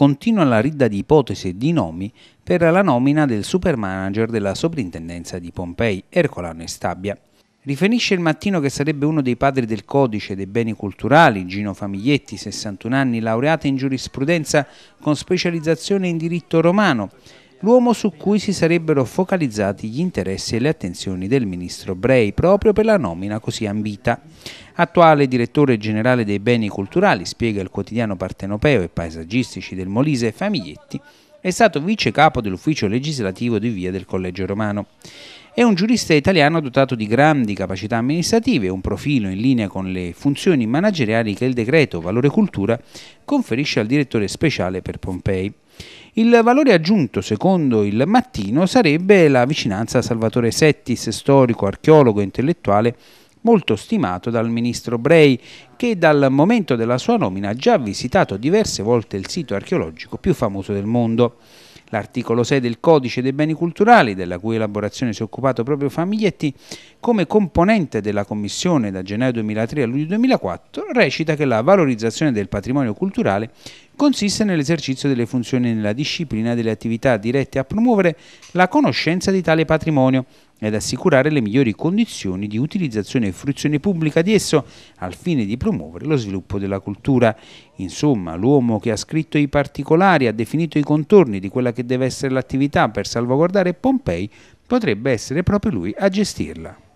continua la ridda di ipotesi e di nomi per la nomina del super manager della soprintendenza di Pompei, Ercolano e Stabia. Riferisce il mattino che sarebbe uno dei padri del codice dei beni culturali, Gino Famiglietti, 61 anni, laureato in giurisprudenza con specializzazione in diritto romano, l'uomo su cui si sarebbero focalizzati gli interessi e le attenzioni del ministro Bray proprio per la nomina così ambita. Attuale direttore generale dei beni culturali, spiega il quotidiano partenopeo e paesaggistici del Molise Famiglietti, è stato vice capo dell'ufficio legislativo di via del Collegio Romano. È un giurista italiano dotato di grandi capacità amministrative e un profilo in linea con le funzioni manageriali che il decreto Valore Cultura conferisce al direttore speciale per Pompei. Il valore aggiunto, secondo il mattino, sarebbe la vicinanza a Salvatore Settis, storico, archeologo e intellettuale molto stimato dal ministro Brei, che dal momento della sua nomina ha già visitato diverse volte il sito archeologico più famoso del mondo. L'articolo 6 del Codice dei Beni Culturali, della cui elaborazione si è occupato proprio Famiglietti, come componente della Commissione da gennaio 2003 a luglio 2004, recita che la valorizzazione del patrimonio culturale consiste nell'esercizio delle funzioni nella disciplina delle attività dirette a promuovere la conoscenza di tale patrimonio ed assicurare le migliori condizioni di utilizzazione e fruizione pubblica di esso al fine di promuovere lo sviluppo della cultura. Insomma, l'uomo che ha scritto i particolari, ha definito i contorni di quella che deve essere l'attività per salvaguardare Pompei, potrebbe essere proprio lui a gestirla.